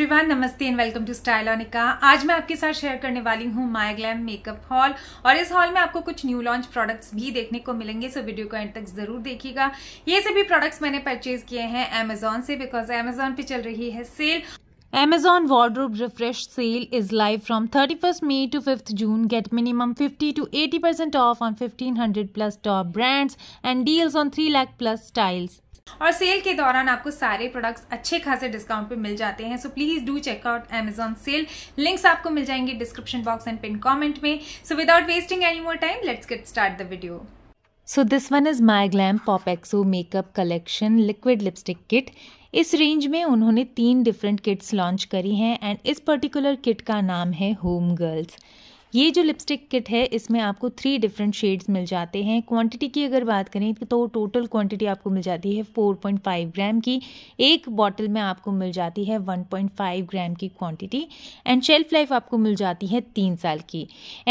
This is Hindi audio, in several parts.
एवरीवन नमस्ते एंड वेलकम टू स्टाइलॉनिका आज मैं आपके साथ शेयर करने वाली हूँ माय ग्लैम मेकअप हॉल और इस हॉल में आपको कुछ न्यू लॉन्च प्रोडक्ट्स भी देखने को मिलेंगे सो वीडियो को एंड तक जरूर देखिएगा ये सभी प्रोडक्ट्स मैंने परचेज किए हैं अमेजोन से बिकॉज अमेजोन पे चल रही है sale Amazon Wardrobe Refresh Sale is live from 31st May to 5th June. Get minimum 50 to 80% off on 1500 plus top brands and deals on 3 lakh plus styles. और सेल के दौरान आपको सारे प्रोडक्ट्स अच्छे खासे डिस्काउंट पे मिल जाते हैं so please do check out Amazon sale links आपको मिल जाएंगे description box and pin comment में so without wasting any more time let's get start the video so this one is MyGlamm POPxo makeup collection liquid lipstick kit इस रेंज में उन्होंने तीन डिफरेंट किट्स लॉन्च करी हैं एंड इस पर्टिकुलर किट का नाम है होम गर्ल्स ये जो लिपस्टिक किट है इसमें आपको थ्री डिफरेंट शेड्स मिल जाते हैं क्वांटिटी की अगर बात करें तो टोटल क्वांटिटी आपको मिल जाती है 4.5 ग्राम की एक बॉटल में आपको मिल जाती है 1.5 ग्राम की क्वांटिटी एंड शेल्फ लाइफ आपको मिल जाती है तीन साल की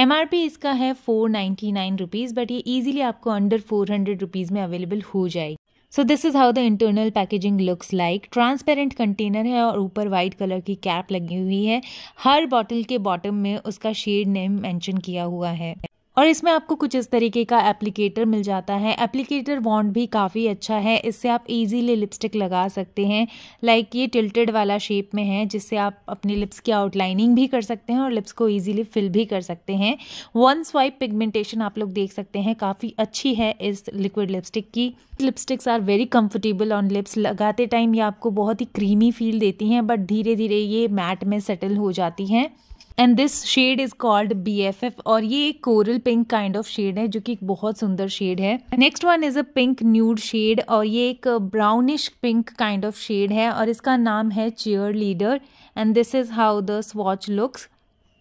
एम इसका है फोर नाइन्टी बट ये ईजिली आपको अंडर फोर हंड्रेड में अवेलेबल हो जाएगी so this is how the internal packaging looks like transparent container है और ऊपर वाइट कलर की कैप लगी हुई है हर बॉटल के बॉटम में उसका शेड नेम मेंशन किया हुआ है और इसमें आपको कुछ इस तरीके का एप्लीकेटर मिल जाता है एप्लीकेटर वॉन्ड भी काफ़ी अच्छा है इससे आप इजीली लिपस्टिक लगा सकते हैं लाइक ये टिल्टेड वाला शेप में है जिससे आप अपने लिप्स की आउटलाइनिंग भी कर सकते हैं और लिप्स को ईजिली फिल भी कर सकते हैं वन स्वाइप पिगमेंटेशन आप लोग देख सकते हैं काफ़ी अच्छी है इस लिक्विड लिपस्टिक की lipsticks are very comfortable on lips लगाते टाइम ये आपको बहुत ही क्रीमी फील देती हैं बट धीरे धीरे ये मैट में सेटल हो जाती हैं and this shade is called B F F और ये एक coral pink kind of shade है जो कि एक बहुत सुंदर शेड है next one is a pink nude shade और ये एक brownish pink kind of shade है और इसका नाम है cheerleader and this is how the swatch looks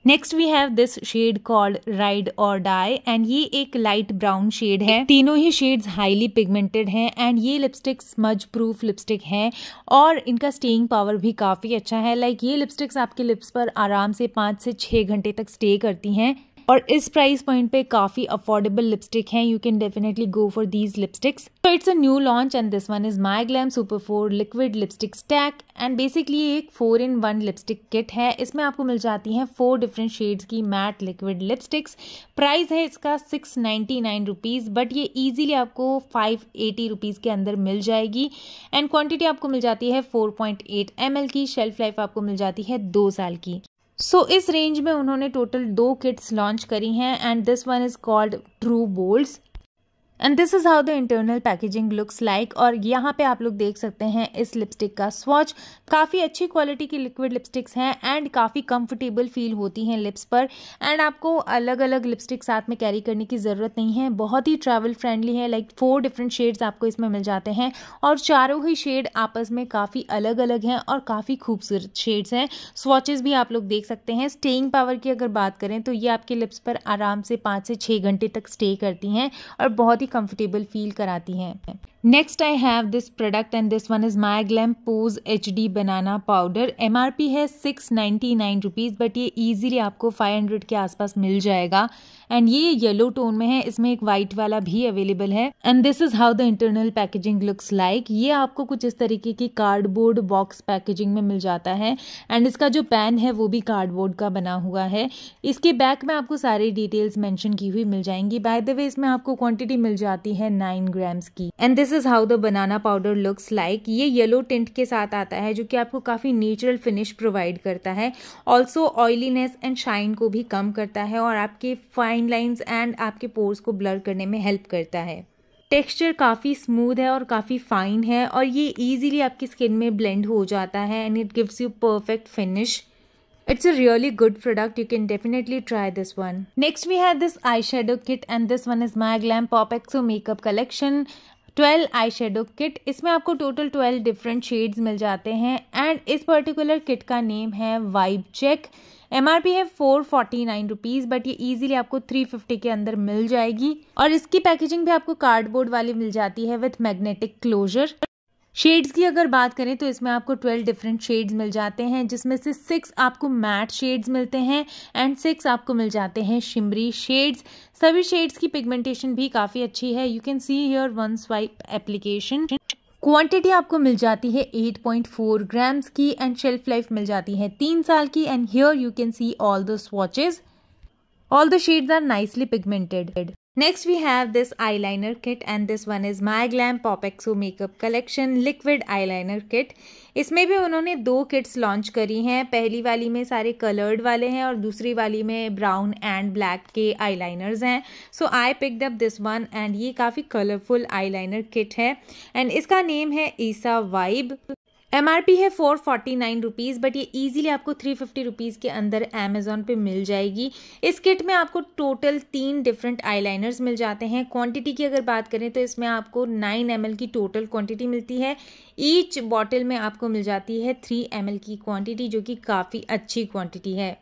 next we have this shade called ride और डाई एंड ये एक लाइट ब्राउन शेड है तीनों ही शेड्स हाईली पिगमेंटेड हैं एंड ये लिपस्टिक स्मज प्रूफ लिपस्टिक हैं और इनका स्टेइंग पावर भी काफ़ी अच्छा है लाइक like ये लिपस्टिक्स आपके लिप्स पर आराम से पाँच से छः घंटे तक स्टे करती हैं और इस प्राइस पॉइंट पे काफ़ी अफोर्डेबल लिपस्टिक हैं you can definitely go for these lipsticks तो it's a new launch and this one is MyGlamm super four liquid lipstick stack and basically एक four in one lipstick kit है इसमें आपको मिल जाती है फोर डिफरेंट शेड्स की मैट लिक्विड लिपस्टिक्स प्राइस है इसका six ninety nine rupees but ये ईजिली आपको फाइव एटी रुपीज़ के अंदर मिल जाएगी एंड क्वान्टिटी आपको मिल जाती है four point eight M L की शेल्फ लाइफ आपको मिल जाती है दो साल की सो so, इस रेंज में उन्होंने टोटल दो किट्स लॉन्च करी हैं and this one is called true bolds and this is how the internal packaging looks like और यहाँ पे आप लोग देख सकते हैं इस लिपस्टिक का स्वॉच काफ़ी अच्छी क्वालिटी की लिक्विड लिपस्टिक्स हैं एंड काफ़ी कंफर्टेबल फील होती हैं लिप्स पर एंड आपको अलग अलग लिपस्टिक साथ में कैरी करने की ज़रूरत नहीं है बहुत ही ट्रैवल फ्रेंडली है लाइक फोर डिफरेंट शेड्स आपको इसमें मिल जाते हैं और चारों ही शेड आपस में काफ़ी अलग अलग हैं और काफ़ी खूबसूरत शेड्स हैं स्वॉचेज़ भी आप लोग देख सकते हैं स्टेइंग पावर की अगर बात करें तो ये आपके लिप्स पर आराम से पाँच से छः घंटे तक स्टे करती हैं और बहुत ही भी कंफर्टेबल फील कराती हैं next I have this product and this one is MyGlamm pose H D banana powder M R P है six ninety nine rupees but ये ईजिली आपको फाइव हंड्रेड के आसपास मिल जाएगा एंड ये येलो टोन में है इसमें एक वाइट वाला भी अवेलेबल है and this is how the internal packaging looks like ये आपको कुछ इस तरीके की कार्डबोर्ड बॉक्स पैकेजिंग में मिल जाता है एंड इसका जो पैन है वो भी कार्डबोर्ड का बना हुआ है इसके बैक में आपको सारी डिटेल्स मैंशन की हुई मिल जाएंगी बाय द वे इसमें आपको क्वांटिटी मिल जाती है नाइन ग्राम्स की and this is how the banana powder looks like ये येलो टिंट के साथ आता है जो कि आपको काफ़ी नेचुरल फिनिश प्रोवाइड करता है ऑल्सो ऑयलीनेस एंड शाइन को भी कम करता है और आपके फाइन लाइन्स एंड आपके पोर्स को ब्लर करने में हेल्प करता है टेक्सचर काफ़ी स्मूथ है और काफ़ी फाइन है और ये इजीली आपकी स्किन में ब्लेंड हो जाता है and it gives you perfect finish it's a really good product you can definitely try this one next we have this eye shadow kit and this one is my Glamm POPxo makeup collection twelve eye shadow kit इसमें आपको टोटल ट्वेल्व डिफरेंट शेड्स मिल जाते हैं एंड इस पर्टिकुलर किट का नेम है vibe check M R P है four forty nine rupees but ये इजिली आपको थ्री फिफ्टी के अंदर मिल जाएगी और इसकी पैकेजिंग भी आपको कार्डबोर्ड वाली मिल जाती है विथ मैग्नेटिक क्लोजर शेड्स की अगर बात करें तो इसमें आपको ट्वेल्व डिफरेंट शेड्स मिल जाते हैं जिसमें से सिक्स आपको मैट शेड्स मिलते हैं एंड सिक्स आपको मिल जाते हैं शिमरी शेड्स सभी शेड्स की पिगमेंटेशन भी काफ़ी अच्छी है you can see your one swipe application quantity आपको मिल जाती है 8.4 ग्राम्स की एंड शेल्फ लाइफ मिल जाती है तीन साल की and here you can see all the swatches all the shades are nicely pigmented Next we have this eyeliner kit and this one is My Glam Pop Exo Makeup Collection Liquid Eyeliner Kit. इसमें भी उन्होंने दो किट्स लॉन्च करी हैं पहली वाली में सारे कलर्ड वाले हैं और दूसरी वाली में ब्राउन एंड ब्लैक के आईलाइनर्स हैं so I pick up this one and ये काफ़ी कलरफुल आईलाइनर किट है एंड इसका नेम है it's a vibe M R P है four forty nine rupees but ये ईजिली आपको थ्री फिफ्टी रुपीज़ के अंदर अमेज़ोन पे मिल जाएगी इस किट में आपको टोटल तीन डिफरेंट आईलाइनर्स मिल जाते हैं क्वांटिटी की अगर बात करें तो इसमें आपको नाइन एम की टोटल क्वांटिटी मिलती है ईच बॉटल में आपको मिल जाती है थ्री एम की क्वांटिटी जो कि काफ़ी अच्छी क्वांटिटी है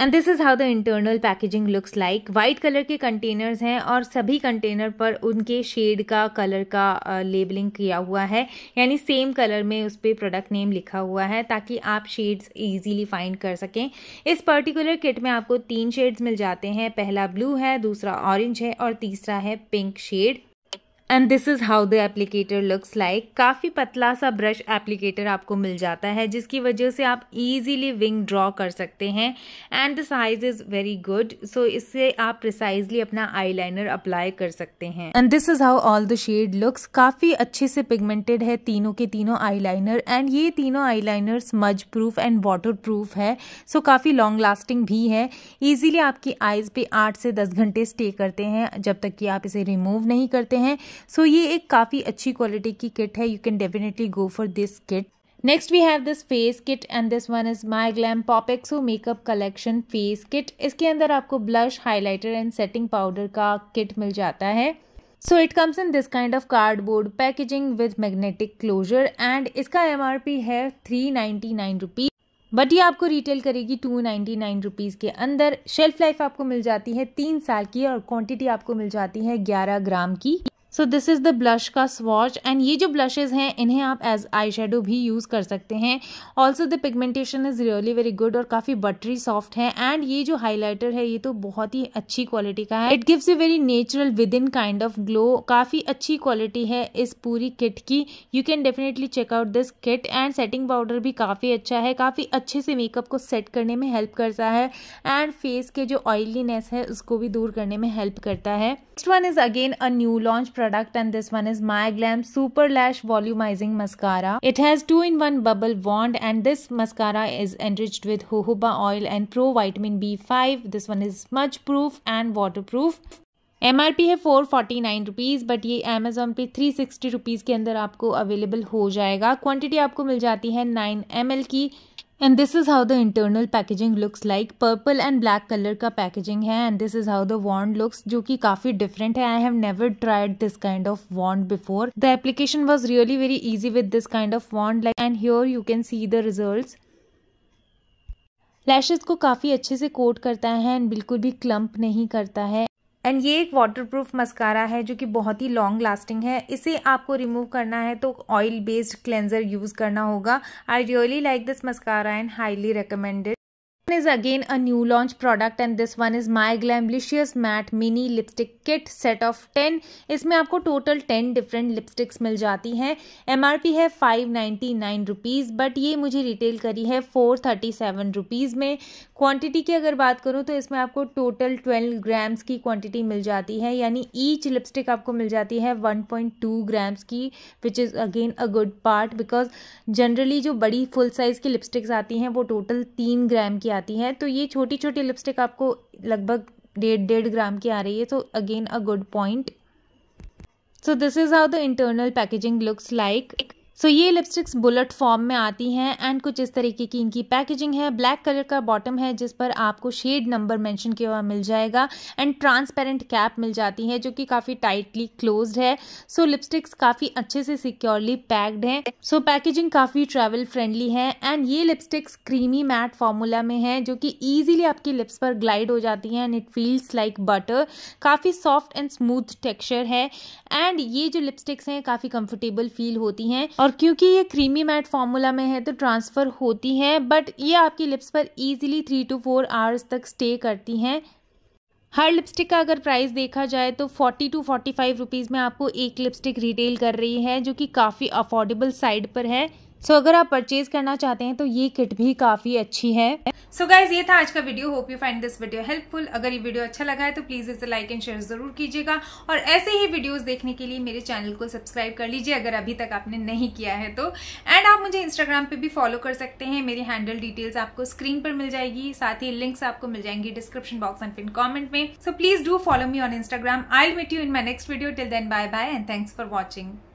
and this is how the internal packaging looks like white colour के कंटेनर्स हैं और सभी कंटेनर पर उनके शेड का कलर का लेबलिंग किया हुआ है यानी सेम कलर में उस पर प्रोडक्ट नेम लिखा हुआ है ताकि आप शेड्स ईजिली फाइंड कर सकें इस पर्टिकुलर किट में आपको तीन शेड्स मिल जाते हैं पहला ब्लू है दूसरा ऑरेंज है और तीसरा है pink shade and this is how the applicator looks like काफ़ी पतला सा ब्रश एप्लीकेटर आपको मिल जाता है जिसकी वजह से आप ईजीली विंग ड्रॉ कर सकते हैं and the size is very good so इससे आप प्रिसाइजली अपना आईलाइनर अप्लाई कर सकते हैं and this is how all the shade looks काफ़ी अच्छे से पिगमेंटेड है तीनों के तीनों आईलाइनर एंड ये तीनों eyeliner smudge proof and water proof है सो so, काफ़ी लॉन्ग लास्टिंग भी है ईजिली आपकी आईज़ पे आठ से दस घंटे स्टे करते हैं जब तक कि आप इसे रिमूव नहीं करते हैं सो ये एक काफ़ी अच्छी क्वालिटी की किट है you can definitely go for this kit next we have this face kit and this one is MyGlamm POPxo makeup collection face kit इसके अंदर आपको blush highlighter and setting powder का किट मिल जाता है so it comes in this kind of cardboard packaging with magnetic closure and इसका एम आर पी है three ninety nine rupees but ये आपको रिटेल करेगी टू नाइन्टी नाइन रुपीज़ के अंदर शेल्फ लाइफ आपको मिल जाती है तीन साल की और क्वांटिटी आपको मिल जाती है ग्यारह ग्राम की so this is the blush का स्वॉच एंड ये जो ब्लशेज़ हैं इन्हें आप एज आई शेडो भी यूज़ कर सकते हैं also the pigmentation is really very good और काफ़ी बटरी सॉफ्ट है एंड ये जो हाईलाइटर है ये तो बहुत ही अच्छी क्वालिटी का है it gives a very natural with in kind of glow काफ़ी अच्छी क्वालिटी है इस पूरी किट की you can definitely check out this kit and setting powder भी काफ़ी अच्छा है काफ़ी अच्छे से मेकअप को सेट करने में हेल्प करता है एंड फेस के जो ऑयलीनेस है उसको भी दूर करने में हेल्प करता है next one is again a new launch product and this one is My Glam Super Lash Volumizing Mascara. It has two in one bubble wand and this mascara is enriched with jojoba oil and pro vitamin B5. This one is smudge proof and waterproof. MRP है four forty nine rupees but ये अमेज़ोन पे थ्री सिक्सटी रुपीज़ के अंदर आपको अवेलेबल हो जाएगा क्वांटिटी आपको मिल जाती है नाइन एम एल की and this is how the internal packaging looks like purple and black colour का पैकेजिंग है and this is how the wand looks जो कि काफ़ी डिफरेंट है I have never tried this kind of wand before the application was really very easy with this kind of wand like and here you can see the result lashes को काफ़ी अच्छे से कोट करता है एंड बिल्कुल भी क्लम्प नहीं करता है एंड ये एक वाटरप्रूफ मस्कारा है जो कि बहुत ही लॉन्ग लास्टिंग है इसे आपको रिमूव करना है तो ऑयल बेस्ड क्लेंजर यूज़ करना होगा I really like this mascara and highly recommended is again a new launch product and this one is My Glamblicious Matte Mini Lipstick Kit set of 10 इसमें आपको टोटल 10 डिफरेंट लिपस्टिक्स मिल जाती हैं एमआरपी है five ninety nine rupees but ये मुझे रिटेल करी है फोर थर्टी सेवन रुपीज़ में क्वांटिटी की अगर बात करूँ तो इसमें आपको टोटल ट्वेल्व ग्राम्स की क्वांटिटी मिल जाती है यानी ईच लिपस्टिक आपको मिल जाती है वन पॉइंट टू ग्राम्स की which is again a good part because generally जो बड़ी फुल साइज़ की लिपस्टिक्स आती हैं वो टोटल तीन ग्राम की आती आती है तो ये छोटी छोटी लिपस्टिक आपको लगभग डेढ़ डेढ़ ग्राम की आ रही है तो again a good point so this is how the internal packaging looks like so so, ये लिपस्टिक्स बुलेट फॉर्म में आती हैं एंड कुछ इस तरीके की इनकी पैकेजिंग है ब्लैक कलर का बॉटम है जिस पर आपको शेड नंबर मेंशन किया हुआ मिल जाएगा एंड ट्रांसपेरेंट कैप मिल जाती है जो कि काफ़ी टाइटली क्लोज्ड है सो so, लिपस्टिक्स काफ़ी अच्छे से सिक्योरली पैक्ड हैं सो so, पैकेजिंग काफ़ी ट्रैवल फ्रेंडली है एंड ये लिपस्टिक्स क्रीमी मैट फॉर्मूला में है जो कि ईजिली आपकी लिप्स पर ग्लाइड हो जाती हैं and it feels like butter काफ़ी सॉफ्ट एंड स्मूथ टेक्स्चर है एंड ये जो लिपस्टिक्स हैं काफ़ी कम्फर्टेबल फील होती हैं और क्योंकि ये क्रीमी मैट फॉर्मूला में है तो ट्रांसफ़र होती हैं बट ये आपकी लिप्स पर easily three to four hours तक स्टे करती हैं हर लिपस्टिक का अगर प्राइस देखा जाए तो 40 टू 45 फाइव रुपीज़ में आपको एक लिपस्टिक रिटेल कर रही है जो कि काफ़ी अफोर्डेबल साइड पर है सो so, अगर आप परचेज करना चाहते हैं तो ये किट भी काफ़ी अच्छी है सो so गाइज ये था आज का video hope you find this video helpful अगर ये वीडियो अच्छा लगा है तो प्लीज़ इसे लाइक एंड शेयर ज़रूर कीजिएगा और ऐसे ही वीडियोस देखने के लिए मेरे चैनल को सब्सक्राइब कर लीजिए अगर अभी तक आपने नहीं किया है तो एंड आप मुझे इंस्टाग्राम पर भी फॉलो कर सकते हैं मेरी हैंडल डिटेल्स आपको स्क्रीन पर मिल जाएगी साथ ही लिंक्स आपको मिल जाएंगी description box and pin comment में so please do follow me on Instagram I meet you in my next video till then bye bye and thanks for watching